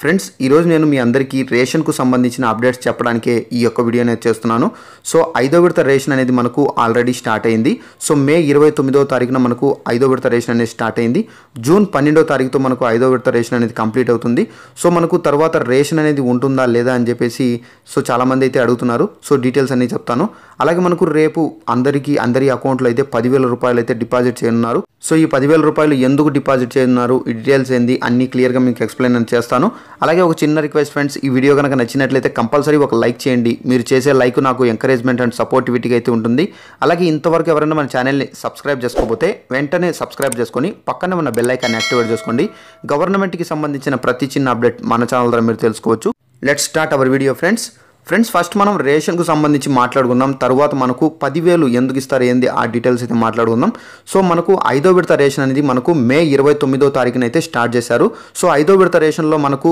friends ఈరోజు నేను మీ అందరికీ రేషన్కు సంబంధించిన అప్డేట్స్ చెప్పడానికే ఈ యొక్క వీడియో నేను చేస్తున్నాను సో ఐదో విడత రేషన్ అనేది మనకు ఆల్రెడీ స్టార్ట్ అయింది సో మే ఇరవై తొమ్మిదో తారీఖున మనకు ఐదో విడత రేషన్ అనేది స్టార్ట్ అయింది జూన్ పన్నెండో తారీఖుతో మనకు ఐదో విడత రేషన్ అనేది కంప్లీట్ అవుతుంది సో మనకు తర్వాత రేషన్ అనేది ఉంటుందా లేదా అని చెప్పేసి సో చాలామంది అయితే అడుగుతున్నారు సో డీటెయిల్స్ అన్నీ చెప్తాను అలాగే మనకు రేపు అందరికీ అందరి అకౌంట్లో అయితే పదివేల రూపాయలు అయితే డిపాజిట్ చేయనున్నారు సో ఈ పదివేల రూపాయలు ఎందుకు డిపాజిట్ చేయనున్నారు ఈ డీటెయిల్స్ ఏంది అన్నీ క్లియర్గా మీకు ఎక్స్ప్లెయిన్ చేస్తాను అలాగే ఒక చిన్న రిక్వెస్ట్ ఫ్రెండ్స్ ఈ వీడియో కనుక నచ్చినట్లయితే కంపల్సరీ ఒక లైక్ చేయండి మీరు చేసే లైక్ నాకు ఎంకరేజ్మెంట్ అండ్ సపోర్టివిటీగా అయితే ఉంటుంది అలాగే ఇంతవరకు ఎవరైనా మన ఛానల్ని సబ్స్క్రైబ్ చేసుకోకపోతే వెంటనే సబ్స్క్రైబ్ చేసుకొని పక్కనే ఉన్న బెల్ ఐకాన్ యాక్టివేట్ చేసుకోండి గవర్నమెంట్కి సంబంధించిన ప్రతి చిన్న అప్డేట్ మన ఛానల్ ద్వారా మీరు తెలుసుకోవచ్చు let start our video friends friends first మనం రేషన్కు సంబంధించి మాట్లాడుకుందాం తర్వాత మనకు పదివేలు ఎందుకు ఇస్తారు ఏంది ఆ డీటెయిల్స్ అయితే మాట్లాడుకుందాం సో మనకు ఐదో విడత రేషన్ అనేది మనకు మే ఇరవై తొమ్మిదో తారీఖున అయితే స్టార్ట్ చేశారు సో ఐదో విడత రేషన్లో మనకు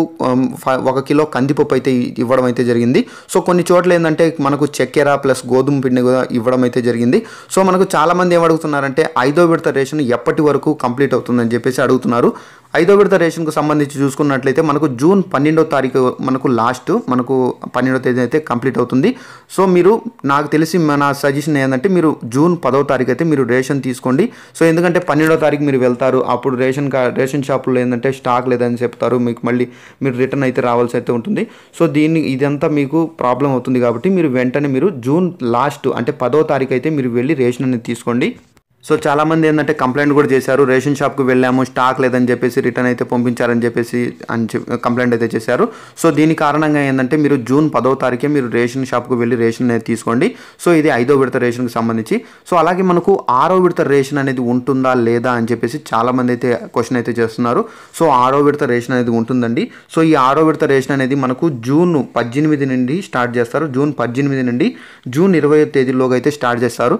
ఒక కిలో కందిపప్పు అయితే ఇవ్వడం అయితే జరిగింది సో కొన్ని చోట్ల ఏంటంటే మనకు చక్కెర ప్లస్ గోధుమ పిండి కూడా ఇవ్వడం అయితే జరిగింది సో మనకు చాలామంది ఏమడుగుతున్నారంటే ఐదో విడత రేషన్ ఎప్పటి వరకు కంప్లీట్ అవుతుందని చెప్పేసి అడుగుతున్నారు ఐదో విడత రేషన్కు సంబంధించి చూసుకున్నట్లయితే మనకు జూన్ పన్నెండో తారీఖు మనకు లాస్ట్ మనకు పన్నెండో తేదీ అయితే కంప్లీట్ అవుతుంది సో మీరు నాకు తెలిసి నా సజెషన్ ఏంటంటే మీరు జూన్ పదో తారీఖు అయితే మీరు రేషన్ తీసుకోండి సో ఎందుకంటే పన్నెండో తారీఖు మీరు వెళ్తారు అప్పుడు రేషన్ కా రేషన్ షాపులో ఏంటంటే స్టాక్ లేదని చెప్తారు మీకు మళ్ళీ మీరు రిటర్న్ అయితే రావాల్సి అయితే ఉంటుంది సో దీన్ని ఇదంతా మీకు ప్రాబ్లం అవుతుంది కాబట్టి మీరు వెంటనే మీరు జూన్ లాస్ట్ అంటే పదో తారీఖు అయితే మీరు వెళ్ళి రేషన్ అనేది తీసుకోండి సో చాలామంది ఏంటంటే కంప్లైంట్ కూడా చేశారు రేషన్ షాప్కి వెళ్ళాము స్టాక్ లేదని చెప్పేసి రిటర్న్ అయితే పంపించారని చెప్పేసి అని కంప్లైంట్ అయితే చేశారు సో దీని కారణంగా ఏంటంటే మీరు జూన్ పదో తారీఖే మీరు రేషన్ షాప్కి వెళ్ళి రేషన్ అనేది తీసుకోండి సో ఇది ఐదో విడత రేషన్కి సంబంధించి సో అలాగే మనకు ఆరో విడత రేషన్ అనేది ఉంటుందా లేదా అని చెప్పేసి చాలామంది అయితే క్వశ్చన్ అయితే చేస్తున్నారు సో ఆరో విడత రేషన్ అనేది ఉంటుందండి సో ఈ ఆరో విడత రేషన్ అనేది మనకు జూన్ పద్దెనిమిది నుండి స్టార్ట్ చేస్తారు జూన్ పద్దెనిమిది నుండి జూన్ ఇరవై తేదీలోగా అయితే స్టార్ట్ చేస్తారు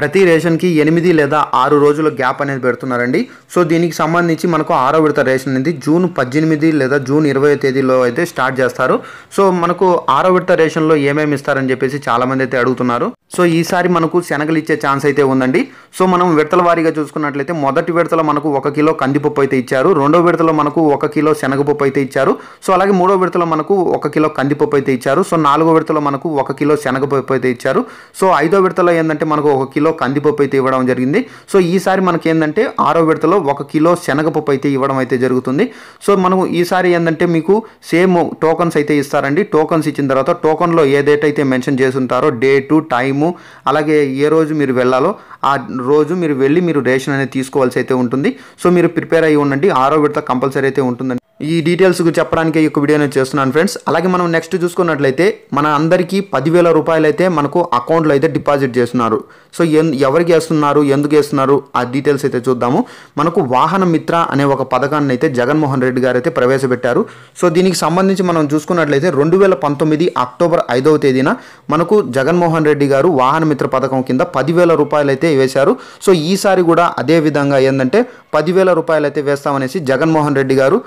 ప్రతి రేషన్కి ఎనిమిది లేదా ఆరు రోజుల గ్యాప్ అనేది పెడుతున్నారండి సో దీనికి సంబంధించి మనకు ఆరో విడత రేషన్ అనేది జూన్ పద్దెనిమిది లేదా జూన్ ఇరవై తేదీలో అయితే స్టార్ట్ చేస్తారు సో మనకు ఆరో విడత రేషన్లో ఏమేమి ఇస్తారని చెప్పేసి చాలామంది అయితే అడుగుతున్నారు సో ఈసారి మనకు శనగలు ఇచ్చే ఛాన్స్ అయితే ఉందండి సో మనం విడతల వారీగా చూసుకున్నట్లయితే మొదటి విడతలో మనకు ఒక కిలో కందిపప్పు అయితే ఇచ్చారు రెండో విడతలో మనకు ఒక కిలో శనగపప్పు అయితే ఇచ్చారు సో అలాగే మూడో విడతలో మనకు ఒక కిలో కందిపప్పు అయితే ఇచ్చారు సో నాలుగో విడతలో మనకు ఒక కిలో శనగపప్పు అయితే ఇచ్చారు సో ఐదో విడతలో ఏంటంటే మనకు ఒక కిలో విడతలో కందిపప్పు అయితే ఇవ్వడం జరిగింది సో ఈసారి మనకి ఏంటంటే ఆరో విడతలో ఒక కిలో శనగపప్పు అయితే ఇవ్వడం అయితే జరుగుతుంది సో మనకు ఈసారి ఏంటంటే మీకు సేమ్ టోకన్స్ అయితే ఇస్తారండి టోకన్స్ ఇచ్చిన తర్వాత టోకన్లో ఏ డేట్ అయితే మెన్షన్ ఉంటారో డేటు టైము అలాగే ఏ రోజు మీరు వెళ్ళాలో ఆ రోజు మీరు వెళ్ళి మీరు రేషన్ అనేది తీసుకోవాల్సి అయితే ఉంటుంది సో మీరు ప్రిపేర్ అయ్యి ఉండండి ఆరో విడత కంపల్సరీ అయితే ఉంటుందండి ఈ డీటెయిల్స్ చెప్పడానికి ఈ యొక్క నేను చేస్తున్నాను ఫ్రెండ్స్ అలాగే మనం నెక్స్ట్ చూసుకున్నట్లయితే మన అందరికీ పదివేల రూపాయలు అయితే మనకు అకౌంట్లో అయితే డిపాజిట్ చేస్తున్నారు సో ఎవరికి వేస్తున్నారు ఎందుకు వేస్తున్నారు ఆ డీటెయిల్స్ అయితే చూద్దాము మనకు వాహన మిత్ర అనే ఒక పథకాన్ని అయితే జగన్మోహన్ రెడ్డి గారు అయితే ప్రవేశపెట్టారు సో దీనికి సంబంధించి మనం చూసుకున్నట్లయితే రెండు వేల పంతొమ్మిది అక్టోబర్ ఐదవ తేదీన మనకు జగన్మోహన్ రెడ్డి గారు వాహన మిత్ర పథకం కింద పదివేల రూపాయలు అయితే వేశారు సో ఈసారి కూడా అదే విధంగా ఏంటంటే పదివేల రూపాయలు అయితే వేస్తామనేసి జగన్మోహన్ రెడ్డి గారు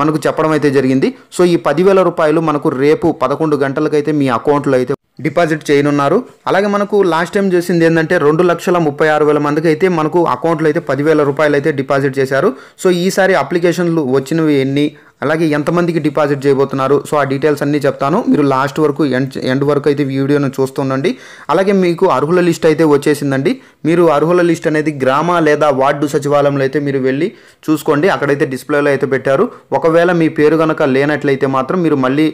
మనకు చెప్పడం అయితే జరిగింది సో ఈ పదివేల రూపాయలు మనకు రేపు పదకొండు గంటలకైతే మీ అకౌంట్లో అయితే డిపాజిట్ చేయనున్నారు అలాగే మనకు లాస్ట్ టైం చేసింది ఏంటంటే రెండు లక్షల ముప్పై ఆరు వేల మందికి అయితే మనకు అకౌంట్లో అయితే పదివేల రూపాయలు అయితే డిపాజిట్ చేశారు సో ఈసారి అప్లికేషన్లు వచ్చినవి ఎన్ని అలాగే ఎంతమందికి డిపాజిట్ చేయబోతున్నారు సో ఆ డీటెయిల్స్ అన్నీ చెప్తాను మీరు లాస్ట్ వరకు ఎండ్ ఎండ్ వరకు అయితే వీడియోను చూస్తుండండి అలాగే మీకు అర్హుల లిస్ట్ అయితే వచ్చేసిందండి మీరు అర్హుల లిస్ట్ అనేది గ్రామ లేదా వార్డు సచివాలయంలో అయితే మీరు వెళ్ళి చూసుకోండి అక్కడైతే డిస్ప్లేలో అయితే పెట్టారు ఒకవేళ మీ పేరు కనుక లేనట్లయితే మాత్రం మీరు మళ్ళీ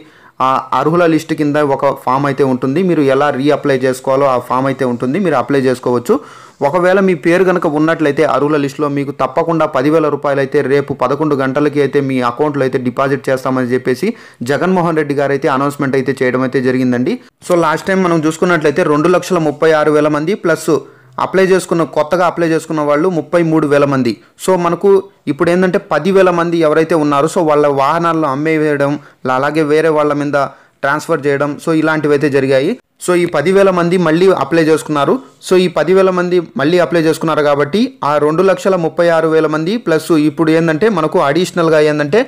ఆ అర్హుల లిస్ట్ కింద ఒక ఫామ్ అయితే ఉంటుంది మీరు ఎలా రీఅప్లై చేసుకోవాలో ఆ ఫామ్ అయితే ఉంటుంది మీరు అప్లై చేసుకోవచ్చు ఒకవేళ మీ పేరు కనుక ఉన్నట్లయితే అరువుల లిస్టులో మీకు తప్పకుండా పదివేల రూపాయలు అయితే రేపు పదకొండు గంటలకి అయితే మీ అకౌంట్లో అయితే డిపాజిట్ చేస్తామని చెప్పేసి జగన్మోహన్ రెడ్డి గారు అయితే అనౌన్స్మెంట్ అయితే చేయడం అయితే జరిగిందండి సో లాస్ట్ టైం మనం చూసుకున్నట్లయితే రెండు లక్షల ముప్పై ఆరు వేల మంది ప్లస్ అప్లై చేసుకున్న కొత్తగా అప్లై చేసుకున్న వాళ్ళు ముప్పై మూడు వేల మంది సో మనకు ఇప్పుడు ఏంటంటే పదివేల మంది ఎవరైతే ఉన్నారో సో వాళ్ళ వాహనాలను అమ్మేయడం అలాగే వేరే వాళ్ళ మీద ట్రాన్స్ఫర్ చేయడం సో ఇలాంటివైతే జరిగాయి సో ఈ పదివేల మంది మళ్ళీ అప్లై చేసుకున్నారు సో ఈ పదివేల మంది మళ్ళీ అప్లై చేసుకున్నారు కాబట్టి ఆ రెండు లక్షల ముప్పై ఆరు వేల మంది ప్లస్ ఇప్పుడు ఏంటంటే మనకు అడిషనల్గా ఏంటంటే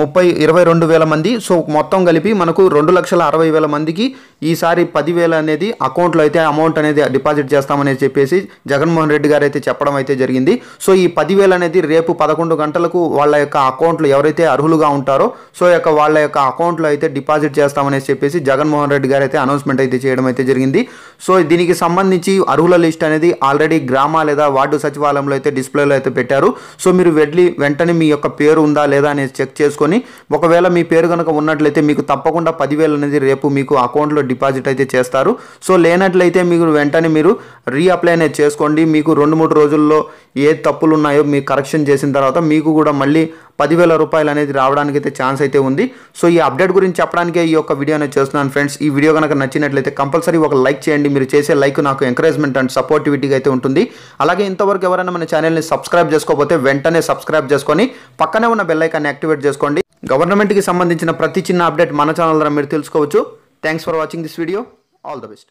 ముప్పై ఇరవై రెండు వేల మంది సో మొత్తం కలిపి మనకు రెండు లక్షల అరవై వేల మందికి ఈసారి పదివేలు అనేది అకౌంట్లో అయితే అమౌంట్ అనేది డిపాజిట్ చేస్తామని చెప్పేసి జగన్మోహన్ రెడ్డి గారు అయితే చెప్పడం అయితే జరిగింది సో ఈ పదివేలు అనేది రేపు పదకొండు గంటలకు వాళ్ళ యొక్క అకౌంట్లు ఎవరైతే అర్హులుగా ఉంటారో సో యొక్క వాళ్ళ యొక్క అకౌంట్లో అయితే డిపాజిట్ చేస్తామని చెప్పేసి జగన్మోహన్ రెడ్డి గారు అయితే అనౌన్స్మెంట్ అయితే అయితే చేయడం అయితే జరిగింది సో దీనికి సంబంధించి అర్హుల లిస్ట్ అనేది ఆల్రెడీ గ్రామ లేదా వార్డు సచివాలయంలో అయితే డిస్ప్లేలో అయితే పెట్టారు సో మీరు వెళ్ళి వెంటనే మీ యొక్క పేరు ఉందా లేదా అనేది చెక్ చేసుకొని ఒకవేళ మీ పేరు కనుక ఉన్నట్లయితే మీకు తప్పకుండా పదివేలు అనేది రేపు మీకు అకౌంట్లో డిపాజిట్ అయితే చేస్తారు సో లేనట్లయితే మీరు వెంటనే మీరు రీఅప్లై అనేది చేసుకోండి మీకు రెండు మూడు రోజుల్లో ఏ తప్పులు ఉన్నాయో మీకు కరెక్షన్ చేసిన తర్వాత మీకు కూడా మళ్ళీ పదివేల రూపాయలు అనేది రావడానికి అయితే ఛాన్స్ అయితే ఉంది సో ఈ అప్డేట్ గురించి చెప్పడానికే ఈ యొక్క వీడియో అనేది చేస్తున్నాను ఫ్రెండ్స్ ఈ వీడియో కనుక నచ్చినట్లయితే అయితే కంపల్సరీ ఒక లైక్ చేయండి మీరు చేసే లైక్ నాకు ఎంకరేజ్మెంట్ అండ్ సపోర్టివిటీగా అయితే ఉంటుంది అలాగే ఇంతవరకు ఎవరైనా మన ఛానల్ని సబ్స్క్రైబ్ చేసుకోకపోతే వెంటనే సబ్స్క్రైబ్ చేసుకొని పక్కనే ఉన్న బెల్లైకాన్ని యాక్టివేట్ చేసుకోండి గవర్నమెంట్కి సంబంధించిన ప్రతి చిన్న అప్డేట్ మన ఛానల్ ద్వారా మీరు తెలుసుకోవచ్చు thanks for watching this video all the best